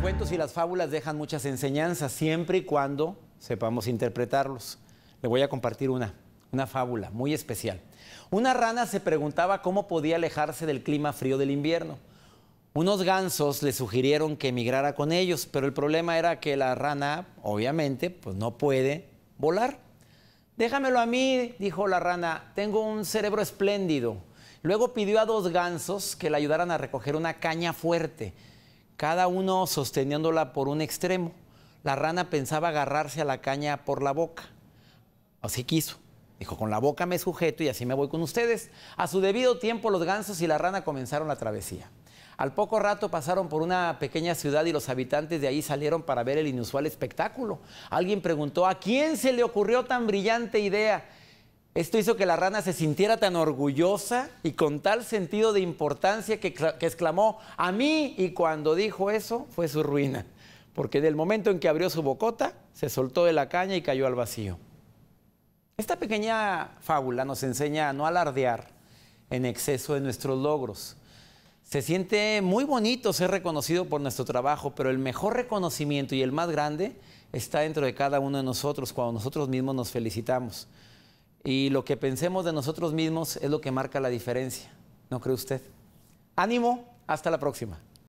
cuentos y las fábulas dejan muchas enseñanzas, siempre y cuando sepamos interpretarlos. Le voy a compartir una, una fábula muy especial. Una rana se preguntaba cómo podía alejarse del clima frío del invierno. Unos gansos le sugirieron que emigrara con ellos, pero el problema era que la rana, obviamente, pues, no puede volar. Déjamelo a mí, dijo la rana, tengo un cerebro espléndido. Luego pidió a dos gansos que le ayudaran a recoger una caña fuerte cada uno sosteniéndola por un extremo. La rana pensaba agarrarse a la caña por la boca. Así quiso. Dijo, con la boca me sujeto y así me voy con ustedes. A su debido tiempo los gansos y la rana comenzaron la travesía. Al poco rato pasaron por una pequeña ciudad y los habitantes de ahí salieron para ver el inusual espectáculo. Alguien preguntó, ¿a quién se le ocurrió tan brillante idea? Esto hizo que la rana se sintiera tan orgullosa y con tal sentido de importancia que, exclamó, a mí, y cuando dijo eso fue su ruina, porque del momento en que abrió su bocota, se soltó de la caña y cayó al vacío. Esta pequeña fábula nos enseña a no alardear en exceso de nuestros logros. Se siente muy bonito ser reconocido por nuestro trabajo, pero el mejor reconocimiento y el más grande está dentro de cada uno de nosotros cuando nosotros mismos nos felicitamos. Y lo que pensemos de nosotros mismos es lo que marca la diferencia. ¿No cree usted? Ánimo, hasta la próxima.